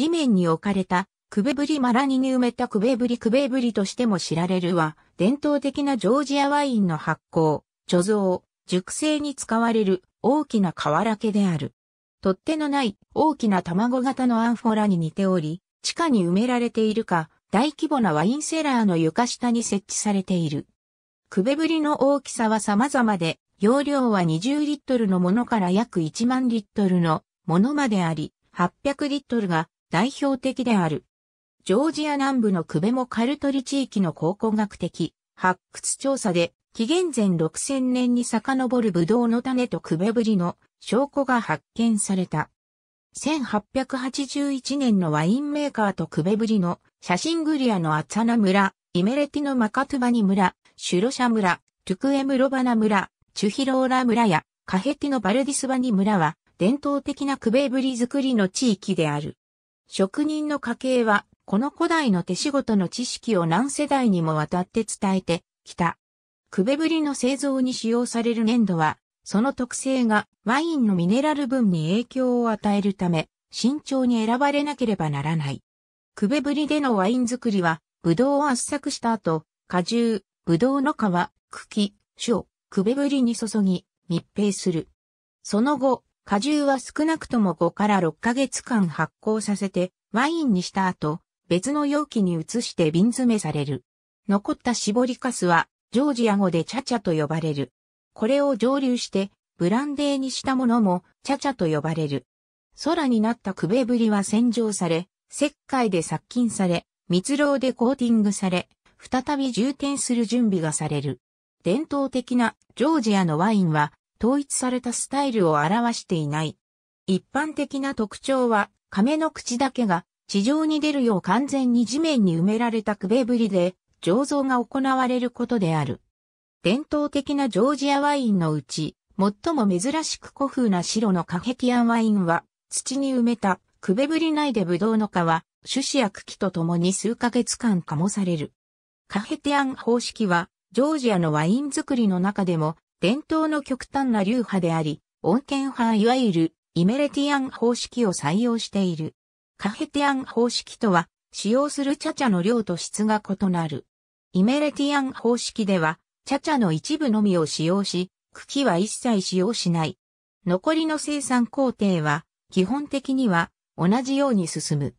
地面に置かれた、クベブリマラニに埋めたクベブリクベブリとしても知られるは、伝統的なジョージアワインの発酵、貯蔵、熟成に使われる大きな瓦家である。取っ手のない大きな卵型のアンフォラに似ており、地下に埋められているか、大規模なワインセラーの床下に設置されている。クベブリの大きさは様々で、容量は20リットルのものから約1万リットルのものまであり、800リットルが代表的である。ジョージア南部のクベモカルトリ地域の考古学的発掘調査で、紀元前6000年に遡るブドウの種とクベブリの証拠が発見された。1881年のワインメーカーとクベブリの写真グリアのアツナ村、イメレティのマカトゥバニ村、シュロシャ村、トゥクエムロバナ村、チュヒローラ村やカヘティのバルディスバニ村は伝統的なクベブリ作りの地域である。職人の家系は、この古代の手仕事の知識を何世代にもわたって伝えてきた。くべぶりの製造に使用される粘土は、その特性がワインのミネラル分に影響を与えるため、慎重に選ばれなければならない。くべぶりでのワイン作りは、ぶどうを圧搾した後、果汁、ぶどうの皮、茎、種をクベブに注ぎ、密閉する。その後、果汁は少なくとも5から6ヶ月間発酵させて、ワインにした後、別の容器に移して瓶詰めされる。残った絞りカスは、ジョージア語でチャチャと呼ばれる。これを蒸留して、ブランデーにしたものも、チャチャと呼ばれる。空になったクベブリは洗浄され、石灰で殺菌され、蜜蝋でコーティングされ、再び充填する準備がされる。伝統的なジョージアのワインは統一されたスタイルを表していない。一般的な特徴は、亀の口だけが地上に出るよう完全に地面に埋められたくべぶりで、醸造が行われることである。伝統的なジョージアワインのうち、最も珍しく古風な白のカヘティアンワインは、土に埋めたくべぶり内でブドウの皮、種子や茎と共に数ヶ月間かもされる。カヘティアン方式は、ジョージアのワイン作りの中でも伝統の極端な流派であり、恩恵派いわゆるイメレティアン方式を採用している。カヘティアン方式とは、使用する茶々の量と質が異なる。イメレティアン方式では、茶々の一部のみを使用し、茎は一切使用しない。残りの生産工程は、基本的には同じように進む。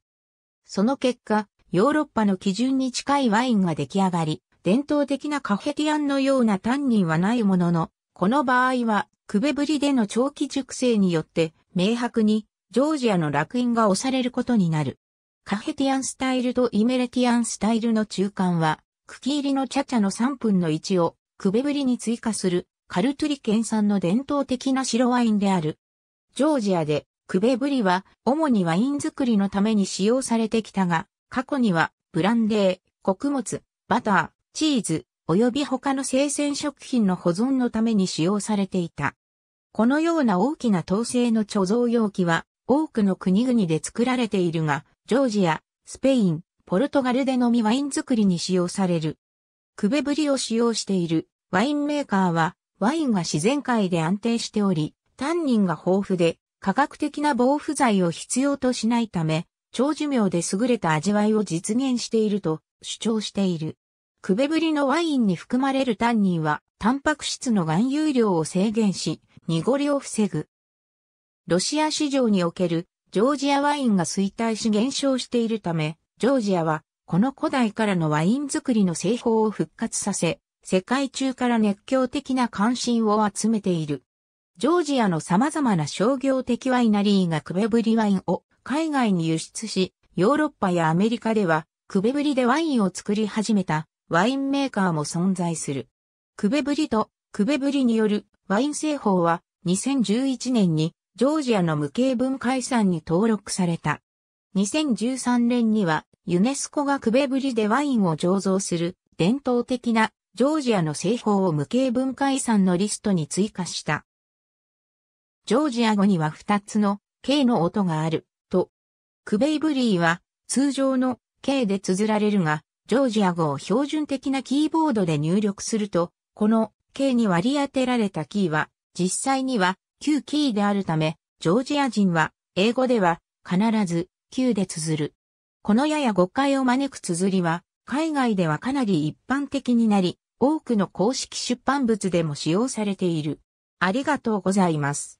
その結果、ヨーロッパの基準に近いワインが出来上がり、伝統的なカフェティアンのような単人はないものの、この場合は、クベブリでの長期熟成によって、明白に、ジョージアの楽園が押されることになる。カフェティアンスタイルとイメレティアンスタイルの中間は、茎入りのチャチャの3分の1を、クベブリに追加する、カルトゥリ県産の伝統的な白ワインである。ジョージアで、クベブリは、主にワイン作りのために使用されてきたが、過去には、ブランデー、穀物、バター、チーズ、及び他の生鮮食品の保存のために使用されていた。このような大きな統制の貯蔵容器は多くの国々で作られているが、ジョージア、スペイン、ポルトガルでのみワイン作りに使用される。クベブリを使用しているワインメーカーはワインが自然界で安定しており、タンニンが豊富で科学的な防腐剤を必要としないため、長寿命で優れた味わいを実現していると主張している。クベブリのワインに含まれるタンニンは、タンパク質の含有量を制限し、濁りを防ぐ。ロシア市場におけるジョージアワインが衰退し減少しているため、ジョージアは、この古代からのワイン作りの製法を復活させ、世界中から熱狂的な関心を集めている。ジョージアの様々な商業的ワイナリーがクベブリワインを海外に輸出し、ヨーロッパやアメリカではクベブリでワインを作り始めたワインメーカーも存在する。クベブリとクベブリによるワイン製法は2011年にジョージアの無形文化遺産に登録された。2013年にはユネスコがクベブリでワインを醸造する伝統的なジョージアの製法を無形文化遺産のリストに追加した。ジョージア語には2つの K の音があると、クベイブリーは通常の K で綴られるが、ジョージア語を標準的なキーボードで入力すると、この K に割り当てられたキーは、実際には Q キーであるため、ジョージア人は、英語では、必ず Q で綴る。このやや誤解を招く綴りは、海外ではかなり一般的になり、多くの公式出版物でも使用されている。ありがとうございます。